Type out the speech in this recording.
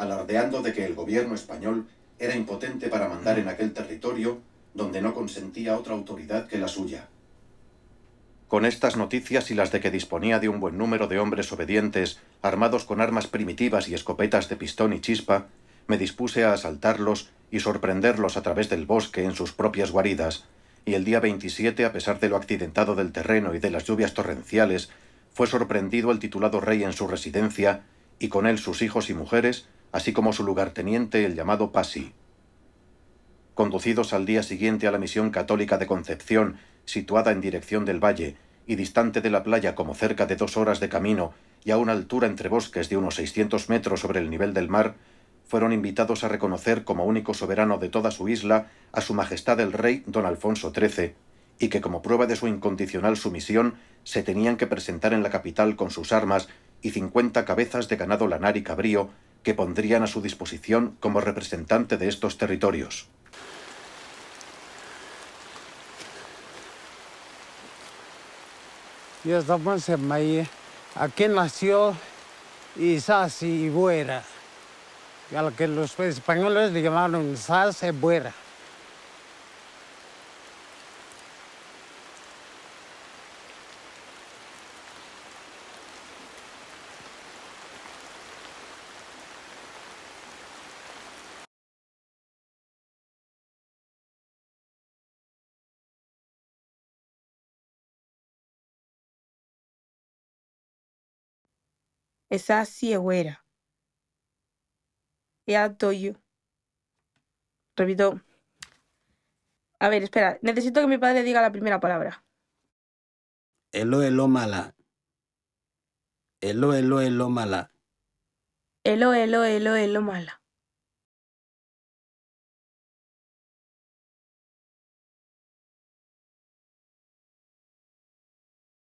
alardeando de que el gobierno español era impotente para mandar en aquel territorio donde no consentía otra autoridad que la suya. Con estas noticias y las de que disponía de un buen número de hombres obedientes, armados con armas primitivas y escopetas de pistón y chispa, me dispuse a asaltarlos y sorprenderlos a través del bosque en sus propias guaridas, y el día 27, a pesar de lo accidentado del terreno y de las lluvias torrenciales, fue sorprendido el titulado rey en su residencia, y con él sus hijos y mujeres, así como su lugarteniente, el llamado Pasi. Conducidos al día siguiente a la misión católica de Concepción, situada en dirección del valle, y distante de la playa como cerca de dos horas de camino y a una altura entre bosques de unos 600 metros sobre el nivel del mar, fueron invitados a reconocer como único soberano de toda su isla a Su Majestad el Rey don Alfonso XIII, y que como prueba de su incondicional sumisión se tenían que presentar en la capital con sus armas y cincuenta cabezas de ganado lanar y cabrío que pondrían a su disposición como representante de estos territorios. Yo estamos en Aquí nació Isasi y Buera. A lo que los españoles le llamaron Sas y Buera. esa ciegüera. Ya yo. Repito. A ver, espera. Necesito que mi padre diga la primera palabra. Elo, elo, mala. Elo, elo, elo, mala. Elo, elo, elo, elo, mala.